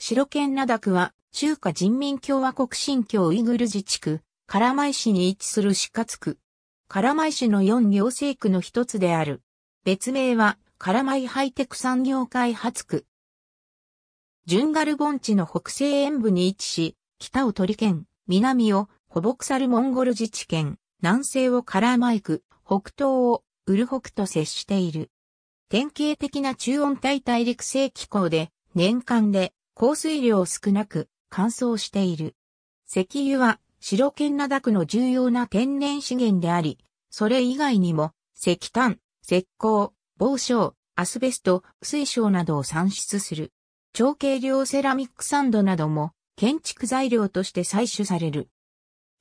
白県灘区は、中華人民共和国新疆ウイグル自治区、唐舞市に位置する四活区。唐舞市の4行政区の一つである。別名は、唐舞ハイテク産業開発区。ンガル盆地の北西沿部に位置し、北を鳥県、南をホボクサルモンゴル自治県、南西をカラーマイク、北東をウルホクと接している。典型的な中温帯大陸性気候で、年間で降水量少なく乾燥している。石油は白県灘区の重要な天然資源であり、それ以外にも石炭、石膏、防礁、アスベスト、水晶などを産出する。長軽量セラミックサンドなども建築材料として採取される。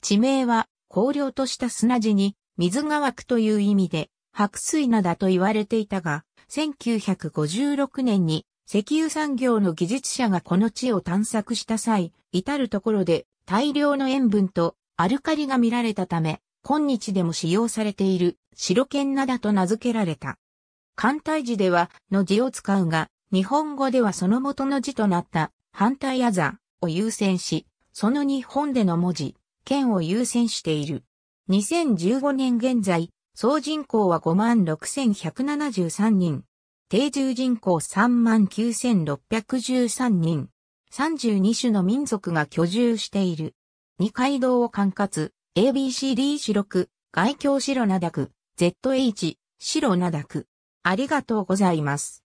地名は荒涼とした砂地に水が湧くという意味で白水灘と言われていたが、1956年に石油産業の技術者がこの地を探索した際、至るところで大量の塩分とアルカリが見られたため、今日でも使用されている白剣灘と名付けられた。艦隊字ではの字を使うが、日本語ではその元の字となった反対矢座を優先し、その日本での文字、剣を優先している。2015年現在、総人口は56,173人、定住人口39,613人、32種の民族が居住している。二階堂を管轄、ABCD 四六、外教白灘区、ZH、白灘区。ありがとうございます。